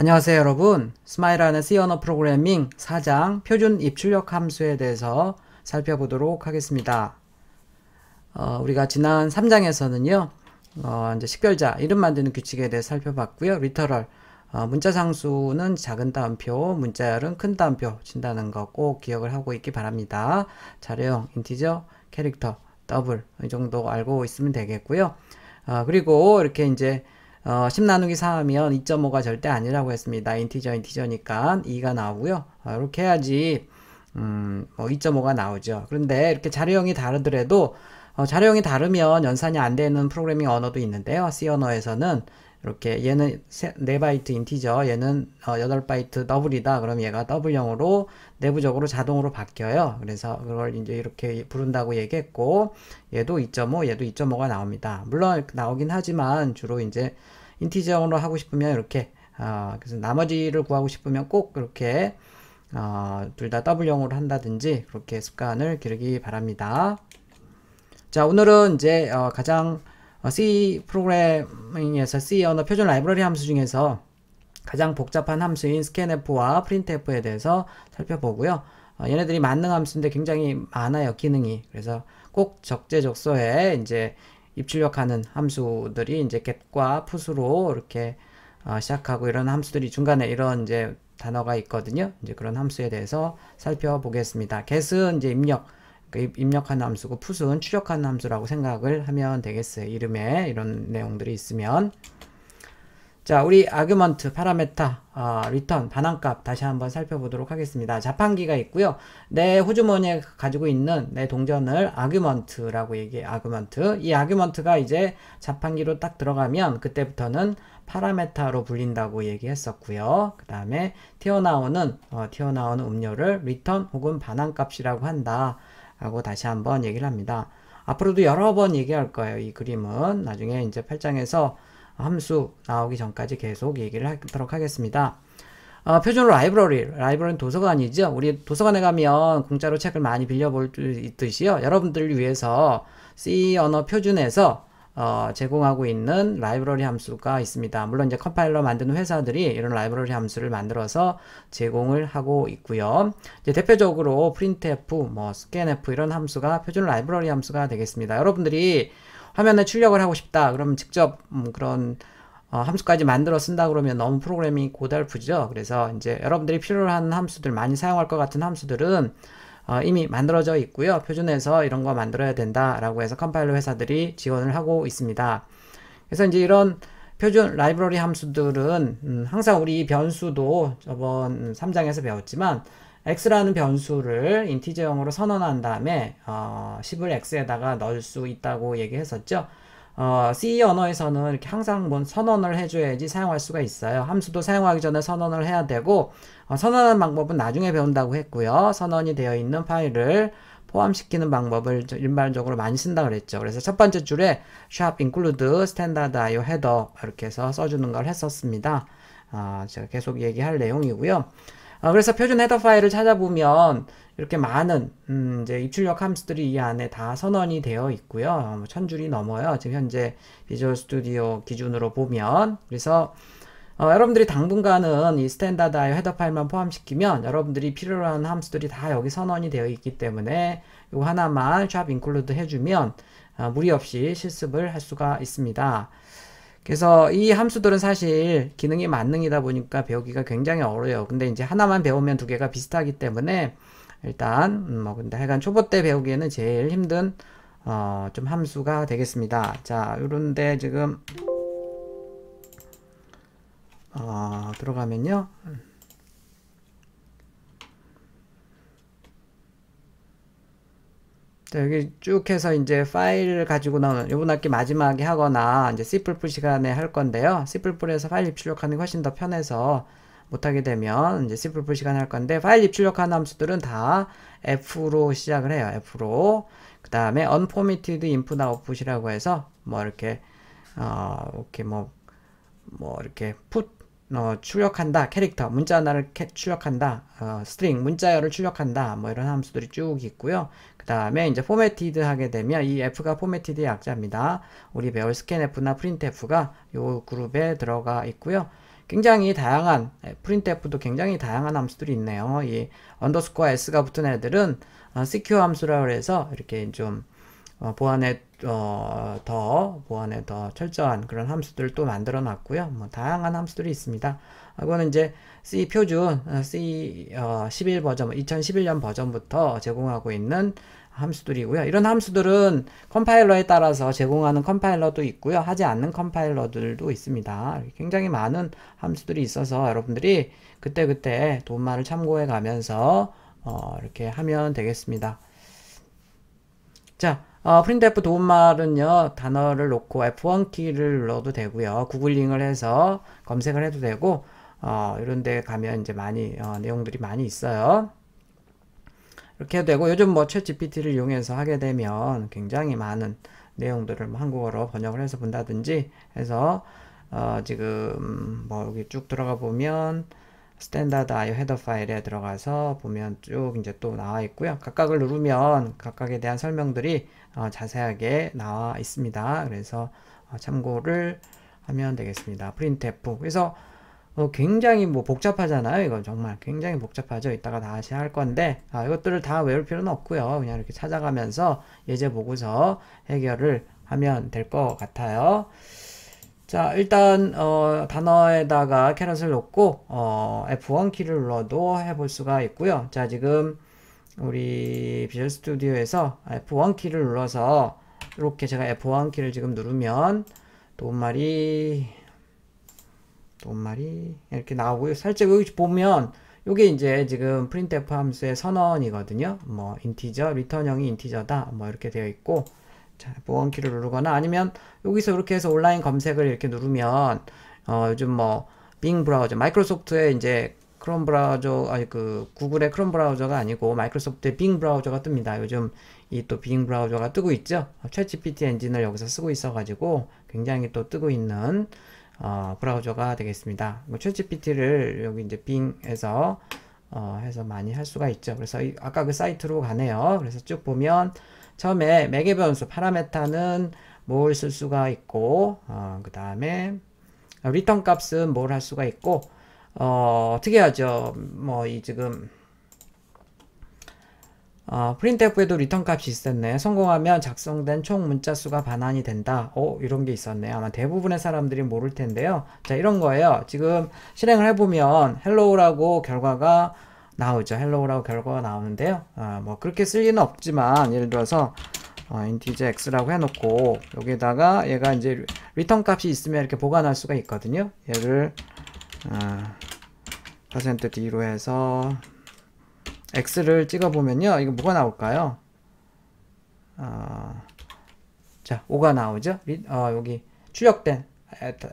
안녕하세요 여러분 스마일하는 C 언어 프로그래밍 4장 표준 입출력 함수에 대해서 살펴보도록 하겠습니다 어, 우리가 지난 3장에서는요 어, 이제 식별자 이름 만드는 규칙에 대해 살펴봤고요 리터럴 어, 문자 상수는 작은 따옴표 문자열은 큰 따옴표 친다는 거 꼭 기억을 하고 있기 바랍니다 자료형 인티저 캐릭터 더블 이 정도 알고 있으면 되겠고요 어, 그리고 이렇게 이제 어, 10 나누기 4하면 2.5가 절대 아니라고 했습니다. 인티저 인티저니까 2가 나오고요. 어, 이렇게 해야지 음, 뭐 2.5가 나오죠. 그런데 이렇게 자료형이 다르더라도 어, 자료형이 다르면 연산이 안 되는 프로그래밍 언어도 있는데요. C 언어에서는 이렇게 얘는 4바이트 인티저 얘는 어, 8바이트 더블이다 그럼 얘가 더블형으로 내부적으로 자동으로 바뀌어요 그래서 그걸 이제 이렇게 부른다고 얘기했고 얘도 2.5 얘도 2.5가 나옵니다 물론 나오긴 하지만 주로 이제 인티저로 하고 싶으면 이렇게 어, 그래서 나머지를 구하고 싶으면 꼭 그렇게 어, 둘다 W형으로 한다든지 그렇게 습관을 기르기 바랍니다. 자 오늘은 이제 어, 가장 어, C 프로그래밍에서 C 언어 표준 라이브러리 함수 중에서 가장 복잡한 함수인 scanf와 printf에 대해서 살펴보고요. 어, 얘네들이 만능 함수인데 굉장히 많아요 기능이. 그래서 꼭 적재적소에 이제 입출력하는 함수들이 이제 get과 put으로 이렇게 어, 시작하고 이런 함수들이 중간에 이런 이제 단어가 있거든요. 이제 그런 함수에 대해서 살펴보겠습니다. get은 이제 입력, 그 입력하는 함수고 put은 추적하는 함수라고 생각을 하면 되겠어요. 이름에 이런 내용들이 있으면 자, 우리 아그먼트, 파라메타, 어, 리턴, 반환값 다시 한번 살펴보도록 하겠습니다. 자판기가 있고요. 내 호주머니에 가지고 있는 내 동전을 아그먼트라고 얘기해 아그먼트. 이 아그먼트가 이제 자판기로 딱 들어가면 그때부터는 파라메타로 불린다고 얘기했었고요. 그 다음에 튀어나오는 어, 튀어나오는 음료를 리턴 혹은 반환값이라고 한다. 라고 다시 한번 얘기를 합니다. 앞으로도 여러 번 얘기할 거예요. 이 그림은 나중에 이제 8장에서 함수 나오기 전까지 계속 얘기를 하도록 하겠습니다. 어, 표준 라이브러리, 라이브러리는 도서관이죠. 우리 도서관에 가면 공짜로 책을 많이 빌려볼 수 있듯이요. 여러분들을 위해서 C 언어 표준에서 어, 제공하고 있는 라이브러리 함수가 있습니다. 물론 이제 컴파일러 만드는 회사들이 이런 라이브러리 함수를 만들어서 제공을 하고 있고요. 이제 대표적으로 printf, 뭐 scanf 이런 함수가 표준 라이브러리 함수가 되겠습니다. 여러분들이 화면에 출력을 하고 싶다. 그러면 직접 음, 그런 어, 함수까지 만들어 쓴다 그러면 너무 프로그램이 고달프죠. 그래서 이제 여러분들이 필요로 하는 함수들 많이 사용할 것 같은 함수들은 어, 이미 만들어져 있고요. 표준에서 이런 거 만들어야 된다라고 해서 컴파일러 회사들이 지원을 하고 있습니다. 그래서 이제 이런 표준 라이브러리 함수들은 음, 항상 우리 변수도 저번 3장에서 배웠지만 x라는 변수를 인티제형으로 선언한 다음에 어, 10을 x에다가 넣을 수 있다고 얘기했었죠. 어, C 언어에서는 이렇게 항상 뭔 선언을 해줘야지 사용할 수가 있어요. 함수도 사용하기 전에 선언을 해야 되고 어, 선언하는 방법은 나중에 배운다고 했고요. 선언이 되어 있는 파일을 포함시키는 방법을 일반적으로 많이 쓴다 그랬죠. 그래서 첫 번째 줄에 sharp include standard io header 이렇게 해서 써주는 걸 했었습니다. 어, 제가 계속 얘기할 내용이고요. 어, 그래서 표준 헤더 파일을 찾아보면 이렇게 많은 음, 이제 입출력 함수들이 이 안에 다 선언이 되어 있고요. 뭐 천 줄이 넘어요. 지금 현재 비주얼 스튜디오 기준으로 보면 그래서 어, 여러분들이 당분간은 이 스탠다드 아이 헤더 파일만 포함시키면 여러분들이 필요로 하는 함수들이 다 여기 선언이 되어 있기 때문에 이거 하나만 샵 인클루드 해주면 어, 무리 없이 실습을 할 수가 있습니다. 그래서 이 함수들은 사실 기능이 만능이다 보니까 배우기가 굉장히 어려워요. 근데 이제 하나만 배우면 두 개가 비슷하기 때문에 일단 음, 뭐 근데 하여간 초보 때 배우기에는 제일 힘든 어, 좀 함수가 되겠습니다. 자, 요런데 지금 어, 들어가면요. 자, 네, 여기 쭉 해서 이제 파일을 가지고 나오는 요번 학기 마지막에 하거나 이제 C뿔뿔 시간에 할 건데요. C뿔뿔에서 파일 입출력하는 게 훨씬 더 편해서 못하게 되면 이제 C뿔뿔 시간 할 건데 파일 입출력하는 함수들은 다 F로 시작을 해요. F로. 그 다음에 unformatted input output이라고 해서 뭐 이렇게 어, 이렇게 뭐, 뭐 이렇게 put 어, 출력한다 캐릭터 문자 하나를 캐, 출력한다 어, 스트링 문자열을 출력한다 뭐 이런 함수들이 쭉 있고요 그 다음에 이제 포메티드 하게 되면 이 F가 포메티드의 약자입니다 우리 배울 스캔F나 프린트F가 요 그룹에 들어가 있고요 굉장히 다양한 예, 프린트F도 굉장히 다양한 함수들이 있네요 이 언더스코어 S가 붙은 애들은 어, CQ 함수라고 해서 이렇게 좀 어, 보안에 어, 더 보안에 더 철저한 그런 함수들을 또 만들어 놨고요. 뭐 다양한 함수들이 있습니다. 이거는 이제 C 표준 어, C 어, 11 버전, 2011년 버전부터 제공하고 있는 함수들이고요. 이런 함수들은 컴파일러에 따라서 제공하는 컴파일러도 있고요. 하지 않는 컴파일러들도 있습니다. 굉장히 많은 함수들이 있어서 여러분들이 그때그때 돈말을 참고해 가면서 어, 이렇게 하면 되겠습니다. 자, 어, 프린트 F 도움말은요, 단어를 놓고 F1 키를 눌러도 되고요. 구글링을 해서 검색을 해도 되고, 어, 이런 데 가면 이제 많이, 어, 내용들이 많이 있어요. 이렇게 해도 되고, 요즘 뭐챗 GPT를 이용해서 하게 되면 굉장히 많은 내용들을 뭐 한국어로 번역을 해서 본다든지 해서, 어, 지금 뭐 여기 쭉 들어가 보면, 스탠다드 아이 헤더 파일에 들어가서 보면 쭉 이제 또 나와 있고요. 각각을 누르면 각각에 대한 설명들이 어, 자세하게 나와 있습니다. 그래서 어, 참고를 하면 되겠습니다. 프린트 F. 그래서 어, 굉장히 뭐 복잡하잖아요. 이건 정말 굉장히 복잡하죠. 이따가 다시 할 건데 아, 이것들을 다 외울 필요는 없고요. 그냥 이렇게 찾아가면서 예제 보고서 해결을 하면 될 것 같아요. 자 일단 어, 단어에다가 캐럿을 놓고 어, F1 키를 눌러도 해볼 수가 있고요 자 지금 우리 비주얼 스튜디오에서 F1 키를 눌러서 이렇게 제가 F1 키를 지금 누르면 돈말이 돈말이 이렇게 나오고요 살짝 여기 보면 이게 이제 지금 printf 함수의 선언이거든요 뭐 인티저 리턴형이 인티저다 뭐 이렇게 되어 있고 자, 보안키를 누르거나 아니면 여기서 이렇게 해서 온라인 검색을 이렇게 누르면 어, 요즘 뭐 빙 브라우저, 마이크로소프트의 이제 크롬 브라우저, 아니 그 구글의 크롬 브라우저가 아니고 마이크로소프트의 빙 브라우저가 뜹니다. 요즘 이 또 빙 브라우저가 뜨고 있죠. 챗GPT 엔진을 여기서 쓰고 있어가지고 굉장히 또 뜨고 있는 어, 브라우저가 되겠습니다. 뭐 챗GPT를 여기 이제 빙에서 어, 해서 많이 할 수가 있죠. 그래서 이, 아까 그 사이트로 가네요. 그래서 쭉 보면 처음에 매개 변수 파라메타는 뭘 쓸 수가 있고 어, 그 다음에 리턴 값은 뭘 할 수가 있고 어, 어떻게 하죠? 뭐 이 지금 어, 프린트F에도 리턴 값이 있었네. 성공하면 작성된 총 문자 수가 반환이 된다. 오, 이런 게 있었네. 아마 대부분의 사람들이 모를 텐데요. 자, 이런 거예요. 지금 실행을 해보면 헬로우라고 결과가 나오죠. 헬로 l 라고 결과가 나오는데요. 아, 뭐 그렇게 쓸 리는 없지만 예를 들어서 어, integer x라고 해놓고 여기에다가 얘가 이제 리턴 값이 있으면 이렇게 보관할 수가 있거든요. 얘를 아, %d로 해서 x를 찍어보면요. 이거 뭐가 나올까요? 어, 자, 5가 나오죠. 어, 여기 출력된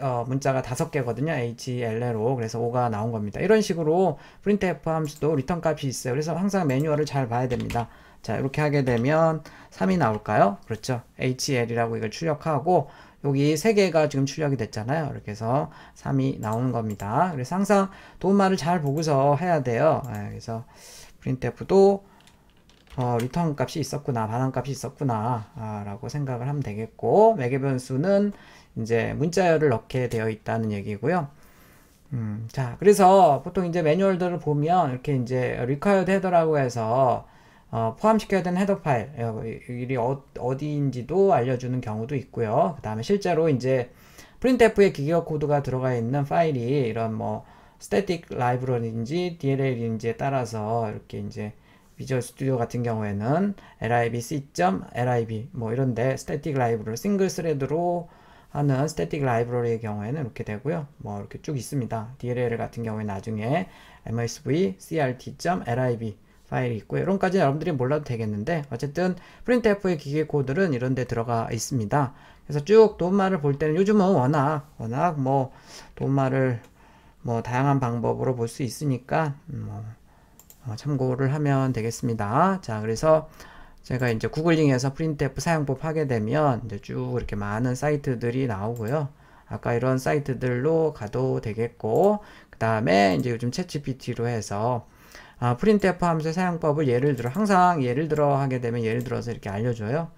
어, 문자가 다섯 개거든요. HLLO. 그래서 5가 나온 겁니다. 이런 식으로 printf 함수도 리턴 값이 있어요. 그래서 항상 매뉴얼을 잘 봐야 됩니다. 자, 이렇게 하게 되면 3이 나올까요? 그렇죠. HL이라고 이걸 출력하고 여기 세개가 지금 출력이 됐잖아요. 이렇게 해서 3이 나오는 겁니다. 그래서 항상 도움말을 잘 보고서 해야 돼요. 예, 그래서 printf도 어, 리턴 값이 있었구나, 반환 값이 있었구나, 아, 라고 생각을 하면 되겠고, 매개 변수는 이제 문자열을 넣게 되어 있다는 얘기고요. 음, 자, 그래서 보통 이제 매뉴얼들을 보면 이렇게 이제 required 헤더라고 해서 어, 포함시켜야 되는 헤더 파일, 어, 이 어, 어디인지도 알려주는 경우도 있고요. 그 다음에 실제로 이제 프린트F의 기계어 코드가 들어가 있는 파일이 이런 뭐 스태틱 라이브러리인지 DLL인지에 따라서 이렇게 이제 비주얼 스튜디오 같은 경우에는 lib c.lib 뭐 이런데 스태틱 라이브를 싱글 스레드로 하는 static library의 경우에는 이렇게 되고요. 뭐 이렇게 쭉 있습니다. DLL 같은 경우에 나중에 msv crt.lib 파일이 있고요. 이런까지 여러분들이 몰라도 되겠는데 어쨌든 프린트F의 기계 코드는 이런 데 들어가 있습니다. 그래서 쭉 도움말을 볼 때는 요즘은 워낙 워낙 뭐 도움말을 뭐 다양한 방법으로 볼 수 있으니까 음, 뭐 어, 참고를 하면 되겠습니다. 자 그래서 제가 이제 구글링에서 프린트F 사용법 하게 되면 이제 쭉 이렇게 많은 사이트들이 나오고요. 아까 이런 사이트들로 가도 되겠고 그 다음에 이제 요즘 채 g p t 로 해서 아, 프린트F 함수의 사용법을 예를 들어 항상 예를 들어 하게 되면 예를 들어서 이렇게 알려줘요.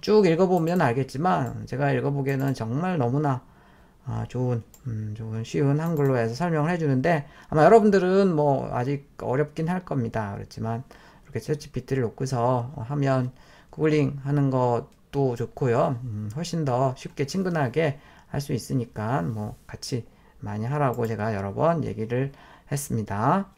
쭉 읽어보면 알겠지만 제가 읽어보기에는 정말 너무나 아, 좋은 음, 좋은 쉬운 한글로 해서 설명을 해주는데 아마 여러분들은 뭐 아직 어렵긴 할 겁니다. 그렇지만 이렇게 챗GPT를 놓고서 하면 구글링 하는 것도 좋고요. 음, 훨씬 더 쉽게 친근하게 할 수 있으니까 뭐 같이 많이 하라고 제가 여러 번 얘기를 했습니다.